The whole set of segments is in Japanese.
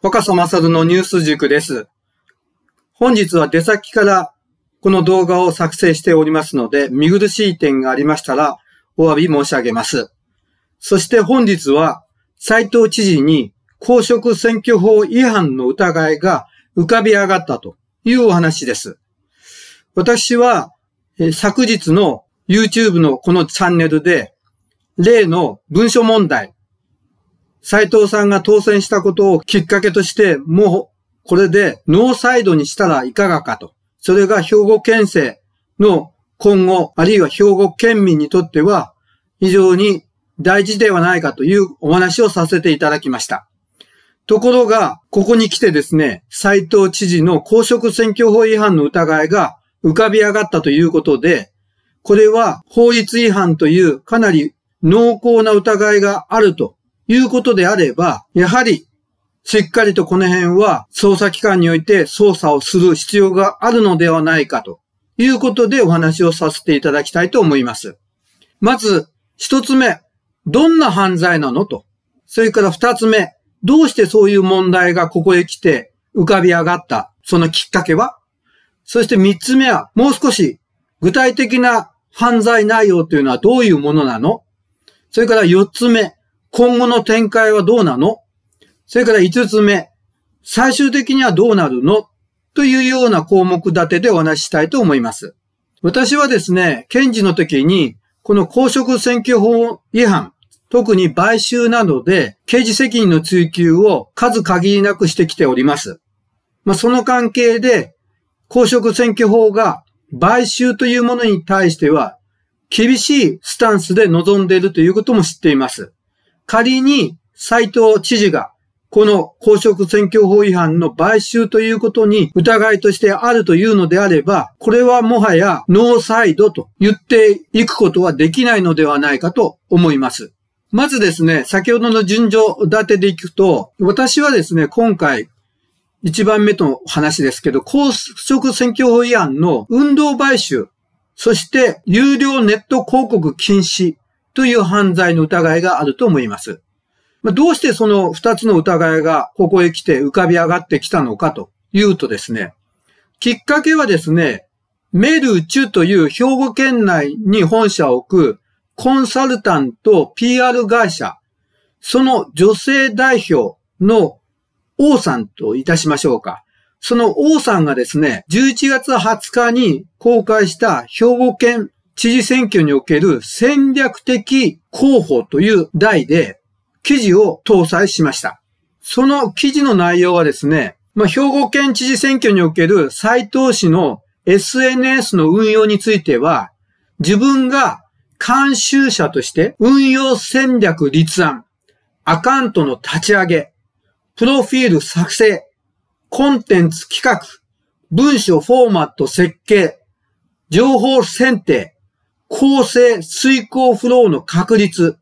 若狭勝のニュース塾です。本日は出先からこの動画を作成しておりますので、見苦しい点がありましたらお詫び申し上げます。そして本日は斉藤知事に公職選挙法違反の疑いが浮かび上がったというお話です。私は昨日の YouTube のこのチャンネルで例の文書問題斎藤さんが当選したことをきっかけとして、もうこれでノーサイドにしたらいかがかと。それが兵庫県政の今後、あるいは兵庫県民にとっては非常に大事ではないかというお話をさせていただきました。ところが、ここに来てですね、斎藤知事の公職選挙法違反の疑いが浮かび上がったということで、これは法律違反というかなり濃厚な疑いがあるということであれば、やはり、しっかりとこの辺は捜査機関において捜査をする必要があるのではないかということでお話をさせていただきたいと思います。まず、一つ目、どんな犯罪なのと。それから二つ目、どうしてそういう問題がここへ来て浮かび上がったそのきっかけはそして三つ目は、もう少し具体的な犯罪内容というのはどういうものなのそれから四つ目、今後の展開はどうなのそれから5つ目、最終的にはどうなるのというような項目立てでお話ししたいと思います。私はですね、検事の時に、この公職選挙法違反、特に買収などで刑事責任の追及を数限りなくしてきております。まあ、その関係で、公職選挙法が買収というものに対しては厳しいスタンスで臨んでいるということも知っています。仮に斎藤知事がこの公職選挙法違反の買収ということに疑いとしてあるというのであれば、これはもはやノーサイドと言っていくことはできないのではないかと思います。まずですね、先ほどの順序立てでいくと、私はですね、今回、一番目の話ですけど、公職選挙法違反の運動買収、そして有料ネット広告禁止という犯罪の疑いがあると思います。まあ、どうしてその2つの疑いがここへ来て浮かび上がってきたのかというとですね、きっかけはですね、メルチュという兵庫県内に本社を置くコンサルタント PR 会社、その女性代表の王さんといたしましょうか。その王さんがですね、11月20日に公開した兵庫県知事選挙における戦略的候補という題で記事を搭載しました。その記事の内容はですね、まあ、兵庫県知事選挙における斎藤氏の SNS の運用については、自分が監修者として運用戦略立案、アカウントの立ち上げ、プロフィール作成、コンテンツ企画、文書フォーマット設計、情報選定、構成、遂行フローの確立、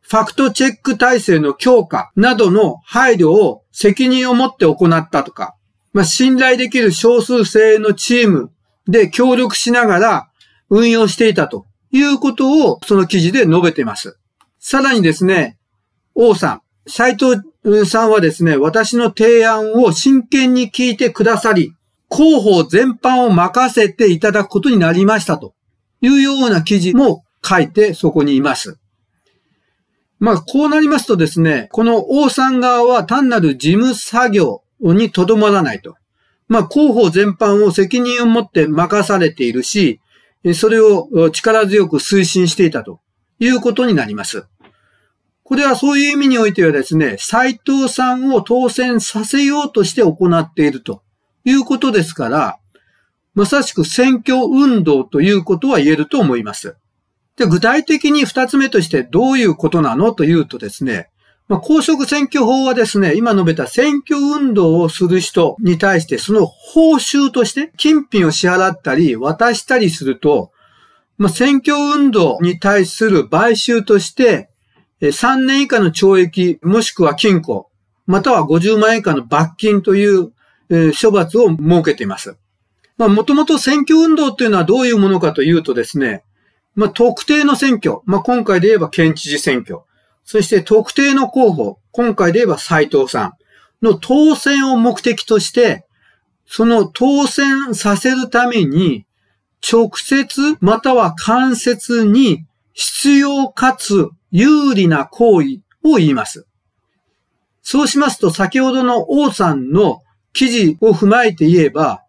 ファクトチェック体制の強化などの配慮を責任を持って行ったとか、まあ、信頼できる少数精鋭のチームで協力しながら運用していたということをその記事で述べています。さらにですね、王さん、斎藤さんはですね、私の提案を真剣に聞いてくださり、広報全般を任せていただくことになりましたというような記事も書いてそこにいます。まあ、こうなりますとですね、この王さん側は単なる事務作業にとどまらないと。まあ、広報全般を責任を持って任されているし、それを力強く推進していたということになります。これはそういう意味においてはですね、斎藤さんを当選させようとして行っているということですから、まさしく選挙運動ということは言えると思います。で、具体的に二つ目としてどういうことなのというとですね、まあ、公職選挙法はですね、今述べた選挙運動をする人に対して、その報酬として金品を支払ったり渡したりすると、まあ、選挙運動に対する買収として、3年以下の懲役もしくは禁錮、または50万円以下の罰金という処罰を設けています。まあ、もともと選挙運動っていうのはどういうものかというとですね、まあ、特定の選挙、まあ、今回で言えば県知事選挙、そして特定の候補、今回で言えば斎藤さんの当選を目的として、その当選させるために、直接または間接に必要かつ有利な行為を言います。そうしますと、先ほどの王さんの記事を踏まえて言えば、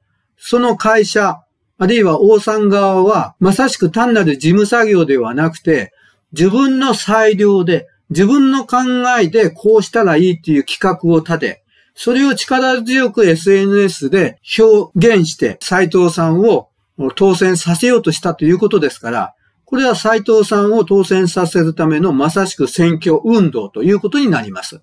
その会社、あるいは王さん側は、まさしく単なる事務作業ではなくて、自分の裁量で、自分の考えでこうしたらいいっていう企画を立て、それを力強く SNS で表現して、斎藤さんを当選させようとしたということですから、これは斎藤さんを当選させるためのまさしく選挙運動ということになります。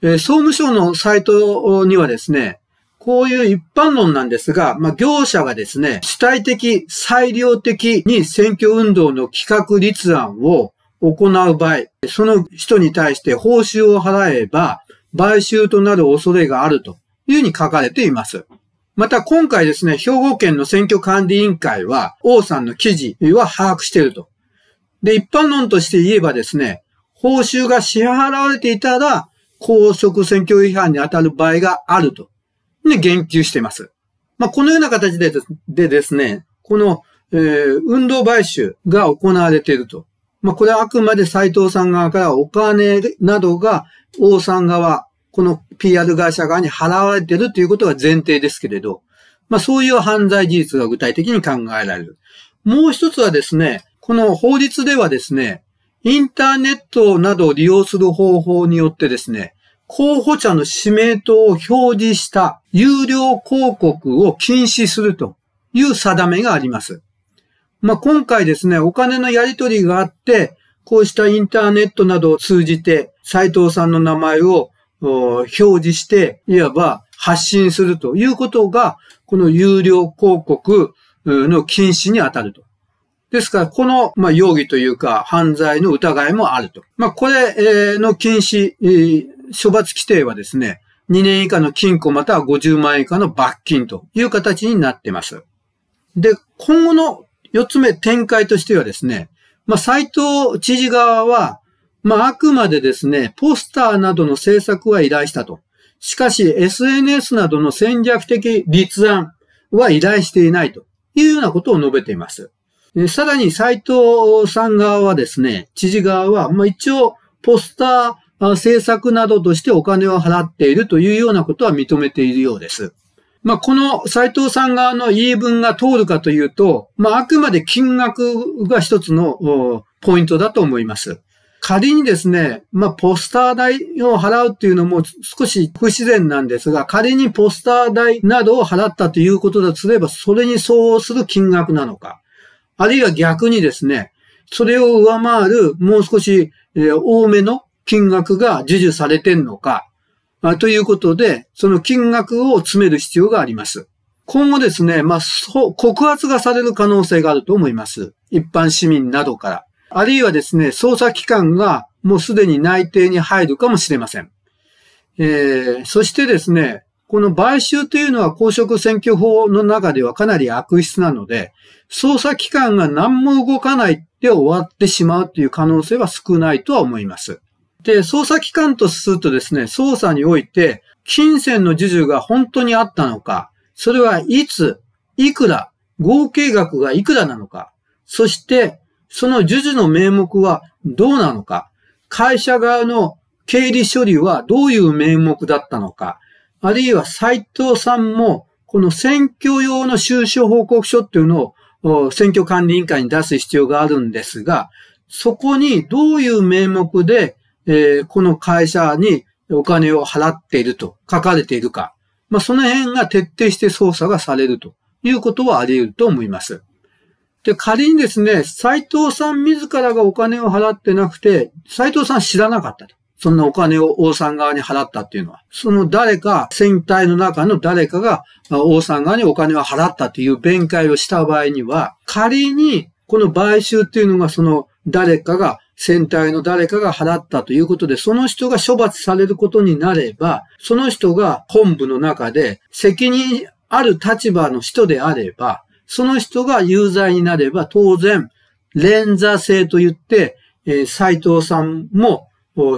え総務省のサイトにはですね、こういう一般論なんですが、まあ、業者がですね、主体的、裁量的に選挙運動の企画立案を行う場合、その人に対して報酬を払えば、買収となる恐れがあるというふうに書かれています。また今回ですね、兵庫県の選挙管理委員会は、王さんの記事は把握していると。で、一般論として言えばですね、報酬が支払われていたら、公職選挙違反に当たる場合があるとで、言及しています。まあ、このような形ででですね、この、えー、運動買収が行われていると。まあ、これはあくまで斎藤さん側からお金などが王さん側、この PR 会社側に払われているということが前提ですけれど、まあ、そういう犯罪事実が具体的に考えられる。もう一つはですね、この法律ではですね、インターネットなどを利用する方法によってですね、候補者の指名等を表示した有料広告を禁止するという定めがあります。まあ、今回ですね、お金のやり取りがあって、こうしたインターネットなどを通じて、斉藤さんの名前を表示して、いわば発信するということが、この有料広告の禁止に当たると。ですから、この、まあ、容疑というか、犯罪の疑いもあると。まあ、これの禁止処罰規定はですね、2年以下の禁錮または50万円以下の罰金という形になっています。で、今後の4つ目展開としてはですね、まあ、斎藤知事側は、まあ、あくまでですね、ポスターなどの制作は依頼したと。しかし、SNS などの戦略的立案は依頼していないというようなことを述べています。さらに、斎藤さん側はですね、知事側は、まあ、一応、ポスター政策などとしてお金を払っているというようなことは認めているようです。まあ、この斎藤さん側の言い分が通るかというと、まあ、あくまで金額が一つのポイントだと思います。仮にですね、まあ、ポスター代を払うっていうのも少し不自然なんですが、仮にポスター代などを払ったということだとすれば、それに相応する金額なのか。あるいは逆にですね、それを上回るもう少し、多めの金額が授受されてんのか、ということで、その金額を詰める必要があります。今後ですね、まあ、告発がされる可能性があると思います。一般市民などから。あるいはですね、捜査機関がもうすでに内定に入るかもしれません。えー、そしてですね、この買収というのは公職選挙法の中ではかなり悪質なので、捜査機関が何も動かないで終わってしまうという可能性は少ないとは思います。で、捜査機関とするとですね、捜査において、金銭の授受が本当にあったのか、それはいつ、いくら、合計額がいくらなのか、そして、その授受の名目はどうなのか、会社側の経理処理はどういう名目だったのか、あるいは斎藤さんも、この選挙用の収支報告書っていうのを選挙管理委員会に出す必要があるんですが、そこにどういう名目でえー、この会社にお金を払っていると書かれているか、まあ、その辺が徹底して捜査がされるということはあり得ると思います。で、仮にですね、斎藤さん自らがお金を払ってなくて、斎藤さん知らなかったと。そんなお金を王さん側に払ったっていうのは、その誰か、船体の中の誰かが王さん側にお金を払ったという弁解をした場合には、仮にこの買収っていうのがその誰かが、船体の誰かが払ったということで、その人が処罰されることになれば、その人が本部の中で責任ある立場の人であれば、その人が有罪になれば、当然、連座制と言って、えー、斎藤さんも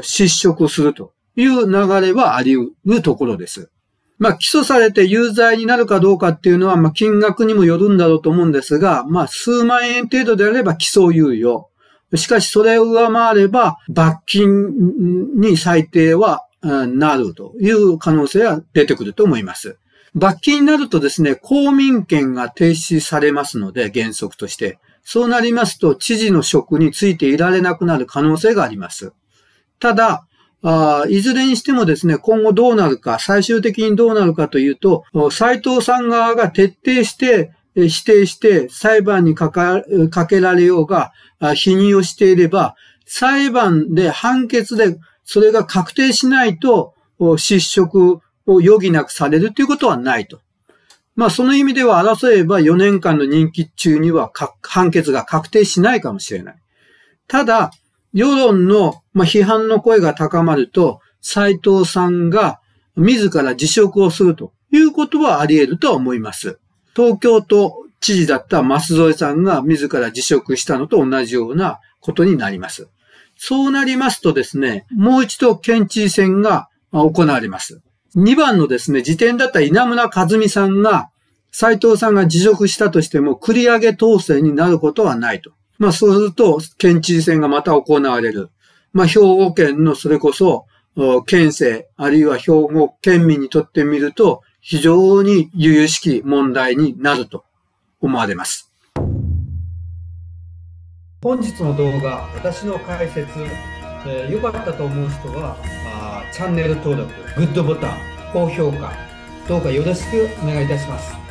失職するという流れはあり得るところです。まあ、起訴されて有罪になるかどうかっていうのは、まあ、金額にもよるんだろうと思うんですが、まあ、数万円程度であれば起訴猶予。しかし、それを上回れば、罰金に最低は、なるという可能性は出てくると思います。罰金になるとですね、公民権が停止されますので、原則として。そうなりますと、知事の職についていられなくなる可能性があります。ただ、あいずれにしてもですね、今後どうなるか、最終的にどうなるかというと、斎藤さん側が徹底して、否定して裁判にかかかけられようが、否認をしていれば、裁判で判決でそれが確定しないと失職を余儀なくされるということはないと。まあその意味では争えば4年間の任期中には判決が確定しないかもしれない。ただ、世論の、批判の声が高まると、斎藤さんが自ら辞職をするということはあり得るとは思います。東京都知事だった舛添さんが自ら辞職したのと同じようなことになります。そうなりますとですね、もう一度県知事選が行われます。2番のですね、時点だった稲村和美さんが、斎藤さんが辞職したとしても繰り上げ当選になることはないと。まあそうすると、県知事選がまた行われる。まあ兵庫県のそれこそ、県政、あるいは兵庫県民にとってみると、非常に由々しき問題になると思われます。本日の動画、私の解説、えー、良かったと思う人はあ、チャンネル登録、グッドボタン、高評価、どうかよろしくお願いいたします。